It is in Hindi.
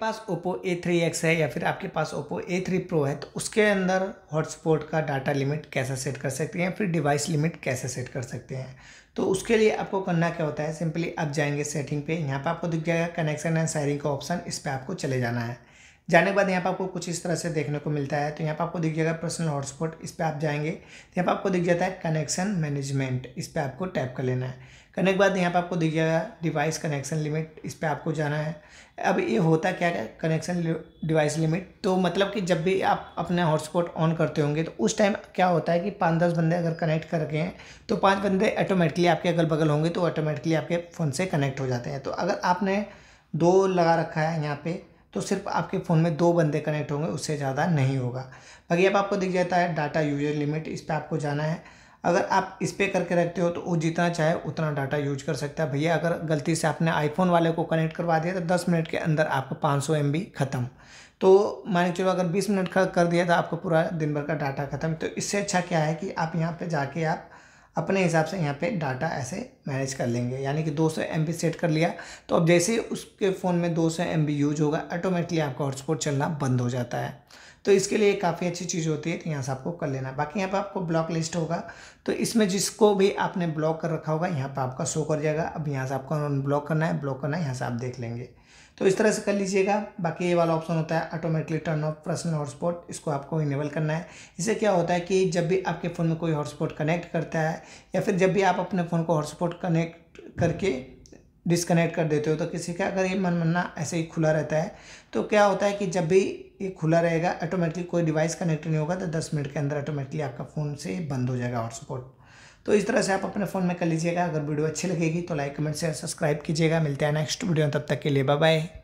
pass Oppo A three X है या फिर आपके पास ओप्पो ए थ्री प्रो है तो उसके अंदर हॉटस्पॉट का डाटा लिमिट कैसे सेट कर सकते हैं फिर डिवाइस लिमिट कैसे सेट कर सकते हैं तो उसके लिए आपको करना क्या होता है सिंपली आप जाएंगे सेटिंग पे यहाँ पे आपको दिख जाएगा कनेक्शन एंड शायरिंग का ऑप्शन इस पर आपको चले जाना है जाने के बाद यहाँ पर आपको कुछ इस तरह से देखने को मिलता है तो यहाँ पर आपको दिख जाएगा पर्सनल हॉटस्पॉट इस पर आप जाएंगे तो यहाँ पर आपको दिख जाता है कनेक्शन मैनेजमेंट इस पर आपको टैप कर लेना है करने के बाद यहाँ पर आपको दिख जाएगा डिवाइस कनेक्शन लिमिट इस पर आपको जाना है अब ये होता क्या है कनेक्शन डिवाइस लिमिट तो मतलब कि जब भी आप अपना हॉटस्पॉट ऑन करते होंगे तो उस टाइम क्या होता है कि पाँच दस बंदे अगर कनेक्ट कर रखे हैं तो पाँच बंदे ऑटोमेटिकली आपके अगल बगल होंगे तो ऑटोमेटिकली आपके फ़ोन से कनेक्ट हो जाते हैं तो अगर आपने दो लगा रखा है यहाँ पर तो सिर्फ आपके फ़ोन में दो बंदे कनेक्ट होंगे उससे ज़्यादा नहीं होगा बाकी अब आपको दिख जाता है डाटा यूजर लिमिट इस पर आपको जाना है अगर आप इस पर करके रखते हो तो वो जितना चाहे उतना डाटा यूज कर सकता है भैया अगर गलती से आपने आईफोन वाले को कनेक्ट करवा दिया तो 10 मिनट के अंदर आपका पाँच सौ ख़त्म तो मान चलो अगर 20 मिनट का कर दिया तो आपको पूरा दिन भर का डाटा ख़त्म तो इससे अच्छा क्या है कि आप यहाँ पर जाके आप अपने हिसाब से यहाँ पे डाटा ऐसे मैनेज कर लेंगे यानी कि 200 एम सेट कर लिया तो अब जैसे ही उसके फ़ोन में 200 एम यूज होगा ऑटोमेटिकली आपका हॉटस्पॉट चलना बंद हो जाता है तो इसके लिए काफ़ी अच्छी चीज़ होती है तो यहाँ से आपको कर लेना बाकी यहाँ पर आपको ब्लॉक लिस्ट होगा तो इसमें जिसको भी आपने ब्लॉक कर रखा होगा यहाँ पर आपका शो कर जाएगा अब यहाँ से आपको अनब्लॉक करना है ब्लॉक करना है यहाँ से आप देख लेंगे तो इस तरह से कर लीजिएगा बाकी ये वाला ऑप्शन होता है automatically turn off personal hotspot इसको आपको इनेबल करना है इससे क्या होता है कि जब भी आपके फ़ोन में कोई हॉटस्पॉट कनेक्ट करता है या फिर जब भी आप अपने फ़ोन को हॉटस्पॉट कनेक्ट करके डिसकनेक्ट कर देते हो तो किसी का अगर ये मनना ऐसे ही खुला रहता है तो क्या होता है कि जब भी ये खुला रहेगा ऑटोमेटिकली कोई डिवाइस कनेक्ट नहीं होगा तो दस मिनट के अंदर ऑटोमेटिकली आपका फ़ोन से बंद हो जाएगा सपोर्ट तो इस तरह से आप अपने फ़ोन में कर लीजिएगा अगर वीडियो अच्छी लगेगी तो लाइक कमेंट शेयर सब्सक्राइब कीजिएगा मिलते हैं नेक्स्ट वीडियो तब तक के लिए बाय